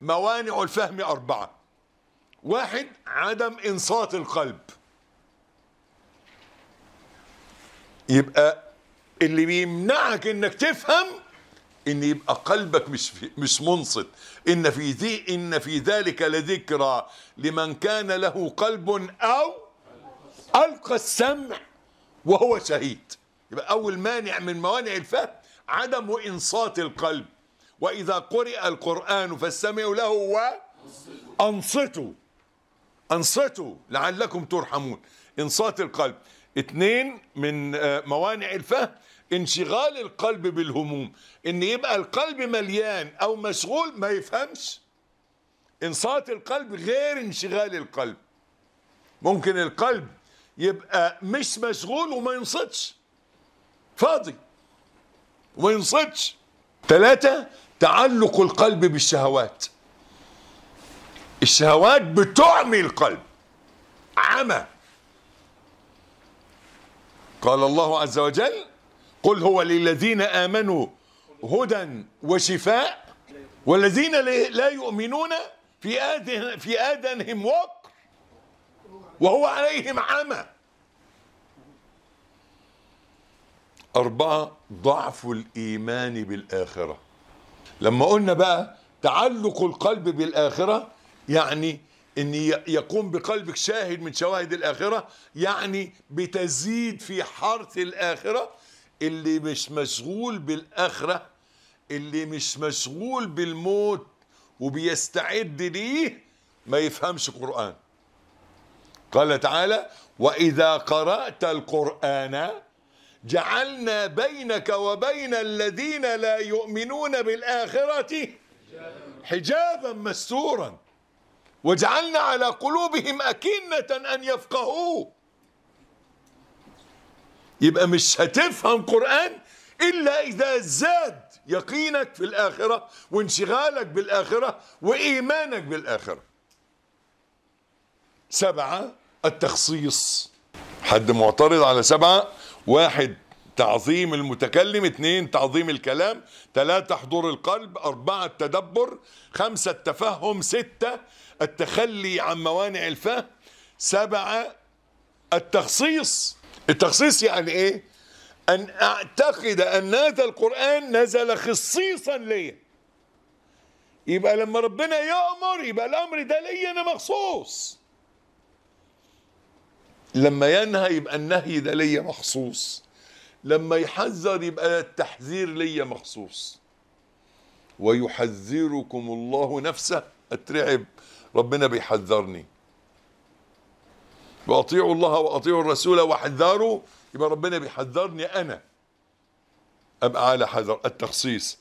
موانع الفهم أربعة واحد عدم إنصات القلب يبقى اللي بيمنعك انك تفهم ان يبقى قلبك مش مش منصت ان في ذي ان في ذلك لذكرى لمن كان له قلب او القى السمع وهو شهيد يبقى اول مانع من موانع الفهم عدم انصات القلب وإذا قرئ القرآن فاستمعوا له وأنصتوا أنصتوا لعلكم ترحمون إنصات القلب اثنين من آه، موانع الفهم انشغال القلب بالهموم ان يبقى القلب مليان او مشغول ما يفهمش انصات القلب غير انشغال القلب ممكن القلب يبقى مش مشغول وما ينصتش فاضي وما ينصتش ثلاثة تعلق القلب بالشهوات الشهوات بتعمي القلب عمى قال الله عز وجل قل هو للذين آمنوا هدى وشفاء والذين لا يؤمنون في آذن في آذنهم وقر وهو عليهم عمى أربعة ضعف الإيمان بالآخرة لما قلنا بقى تعلق القلب بالآخرة يعني ان يقوم بقلبك شاهد من شواهد الآخرة يعني بتزيد في حرث الآخرة اللي مش مشغول بالآخرة اللي مش مشغول بالموت وبيستعد ليه ما يفهمش قرآن قال تعالى وإذا قرأت القرآن جعلنا بينك وبين الذين لا يؤمنون بالآخرة حجابا مستورا وجعلنا على قلوبهم أكنة أن يفقهوه يبقى مش هتفهم قرآن إلا إذا زاد يقينك في الآخرة وانشغالك بالآخرة وإيمانك بالآخرة سبعة التخصيص حد معترض على سبعة واحد تعظيم المتكلم اثنين تعظيم الكلام ثلاثة حضور القلب أربعة التدبر خمسة التفهم ستة التخلي عن موانع الفهم سبعة التخصيص التخصيص يعني ايه ان اعتقد ان هذا القرآن نزل خصيصا لي يبقى لما ربنا يأمر يبقى الأمر ده لي أنا مخصوص لما ينهى يبقى النهي ده ليا مخصوص لما يحذر يبقى التحذير ليا مخصوص ويحذركم الله نفسه اترعب ربنا بيحذرني واطيعوا الله واطيعوا الرسول واحذروا يبقى ربنا بيحذرني انا ابقى على حذر التخصيص